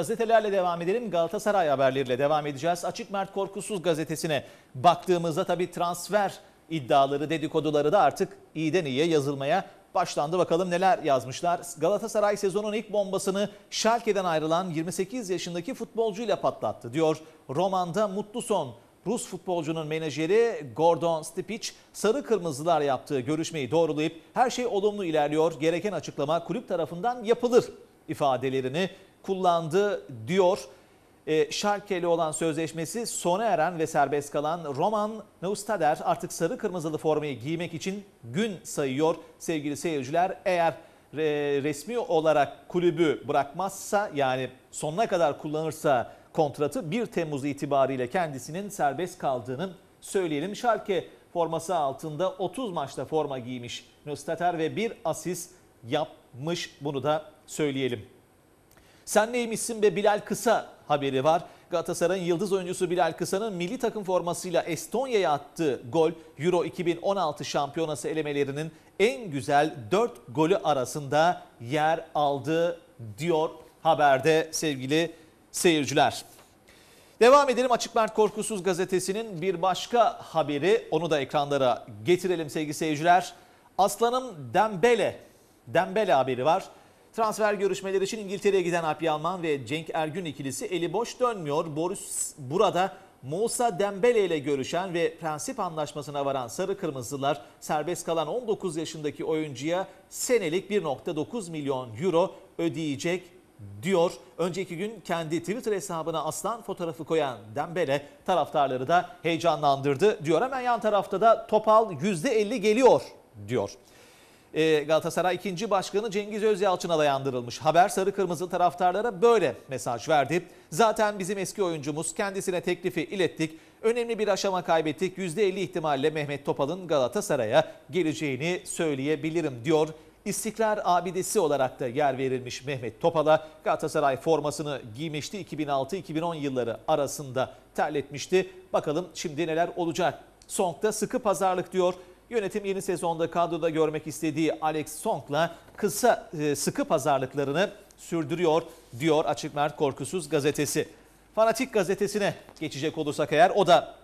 Gazetelerle devam edelim. Galatasaray haberleriyle devam edeceğiz. Açık Mert Korkusuz gazetesine baktığımızda tabii transfer iddiaları, dedikoduları da artık iyiden iyiye yazılmaya başlandı. Bakalım neler yazmışlar. Galatasaray sezonun ilk bombasını Schalke'den ayrılan 28 yaşındaki futbolcuyla patlattı diyor. Romanda mutlu son. Rus futbolcunun menajeri Gordon Stipic sarı kırmızılar yaptığı görüşmeyi doğrulayıp her şey olumlu ilerliyor. Gereken açıklama kulüp tarafından yapılır ifadelerini kullandı diyor. E, Şarkeli olan sözleşmesi sona eren ve serbest kalan Roman Neustader artık sarı kırmızılı formayı giymek için gün sayıyor sevgili seyirciler. Eğer e, resmi olarak kulübü bırakmazsa yani sonuna kadar kullanırsa kontratı 1 Temmuz itibariyle kendisinin serbest kaldığını söyleyelim. Şarke forması altında 30 maçta forma giymiş Nustater ve bir asist yapmış bunu da söyleyelim. Sen neymişsin be Bilal Kısa haberi var. Galatasaray'ın yıldız oyuncusu Bilal Kısa'nın milli takım formasıyla Estonya'ya attığı gol Euro 2016 şampiyonası elemelerinin en güzel 4 golü arasında yer aldı diyor haberde sevgili seyirciler. Devam edelim Açık Mert Korkusuz gazetesinin bir başka haberi. Onu da ekranlara getirelim sevgili seyirciler. Aslanım Dembele, Dembele haberi var. Transfer görüşmeleri için İngiltere'ye giden Alpi Alman ve Cenk Ergün ikilisi eli boş dönmüyor. Boris burada Musa Dembele ile görüşen ve prensip anlaşmasına varan Sarı Kırmızılar serbest kalan 19 yaşındaki oyuncuya senelik 1.9 milyon euro ödeyecek diyor. Önceki gün kendi Twitter hesabına aslan fotoğrafı koyan Dembele taraftarları da heyecanlandırdı diyor. Hemen yan tarafta da Topal %50 geliyor diyor. Ee, Galatasaray 2. Başkanı Cengiz Özyalçın'a dayandırılmış. Haber sarı kırmızı taraftarlara böyle mesaj verdi. Zaten bizim eski oyuncumuz kendisine teklifi ilettik. Önemli bir aşama kaybettik. %50 ihtimalle Mehmet Topal'ın Galatasaray'a geleceğini söyleyebilirim diyor. İstiklal abidesi olarak da yer verilmiş Mehmet Topal'a Galatasaray formasını giymişti. 2006-2010 yılları arasında terletmişti. Bakalım şimdi neler olacak. Song'da sıkı pazarlık diyor. Yönetim yeni sezonda kadroda görmek istediği Alex Song'la kısa e, sıkı pazarlıklarını sürdürüyor diyor Açık Mert Korkusuz gazetesi. Fanatik gazetesine geçecek olursak eğer o da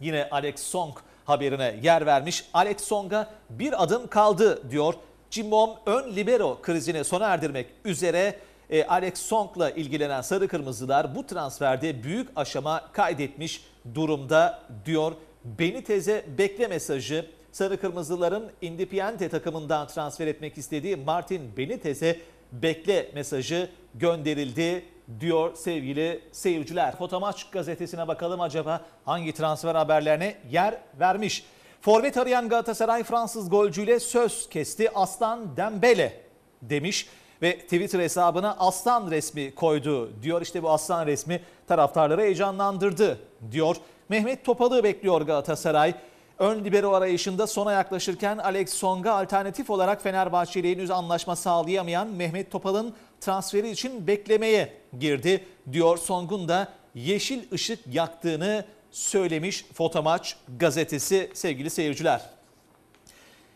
yine Alex Song haberine yer vermiş. Alex Song'a bir adım kaldı diyor. Cimbom ön libero krizine sona erdirmek üzere e, Alex Song'la ilgilenen Sarı Kırmızılar bu transferde büyük aşama kaydetmiş durumda diyor. Beni teze bekle mesajı Sarı Kırmızıların Independiente takımından transfer etmek istediği Martin Benitez'e bekle mesajı gönderildi diyor sevgili seyirciler. Fotomaç gazetesine bakalım acaba hangi transfer haberlerine yer vermiş. Forvet arayan Galatasaray Fransız golcüyle söz kesti Aslan Dembele demiş ve Twitter hesabına aslan resmi koydu diyor. İşte bu aslan resmi taraftarları heyecanlandırdı diyor. Mehmet Topal'ı bekliyor Galatasaray. Ön libero arayışında sona yaklaşırken Alex Song'a alternatif olarak Fenerbahçe ile henüz anlaşma sağlayamayan Mehmet Topal'ın transferi için beklemeye girdi diyor Song'un da yeşil ışık yaktığını söylemiş Fotomaç gazetesi sevgili seyirciler.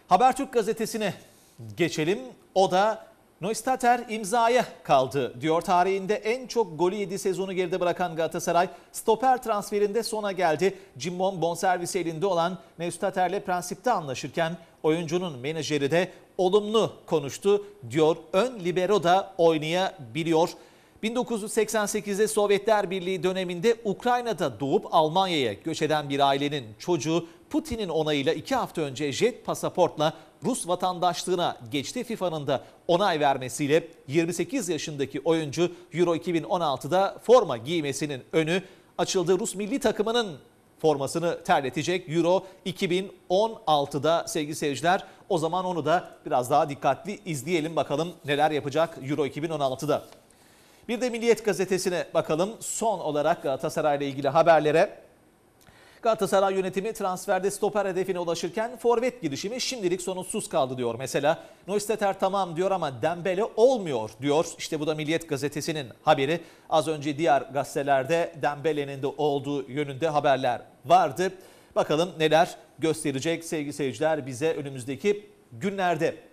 Habertürk gazetesine geçelim. O da Neustater imzaya kaldı diyor. Tarihinde en çok golü yedi sezonu geride bırakan Galatasaray stoper transferinde sona geldi. Cimbom bonservis elinde olan Neustater'le prensipte anlaşırken oyuncunun menajeri de olumlu konuştu diyor. Ön libero da oynayabiliyor. 1988'de Sovyetler Birliği döneminde Ukrayna'da doğup Almanya'ya göç eden bir ailenin çocuğu Putin'in onayıyla 2 hafta önce jet pasaportla Rus vatandaşlığına geçti. FIFA'nın da onay vermesiyle 28 yaşındaki oyuncu Euro 2016'da forma giymesinin önü açıldı. Rus milli takımının formasını terletecek Euro 2016'da sevgili seyirciler. O zaman onu da biraz daha dikkatli izleyelim bakalım neler yapacak Euro 2016'da. Bir de Milliyet gazetesine bakalım. Son olarak Galatasaray ile ilgili haberlere Galatasaray yönetimi transferde stoper hedefine ulaşırken forvet girişimi şimdilik sonuçsuz kaldı diyor. Mesela Neusteter tamam diyor ama Dembele olmuyor diyor. İşte bu da Milliyet gazetesinin haberi. Az önce diğer gazetelerde Dembele'nin de olduğu yönünde haberler vardı. Bakalım neler gösterecek sevgili seyirciler bize önümüzdeki günlerde.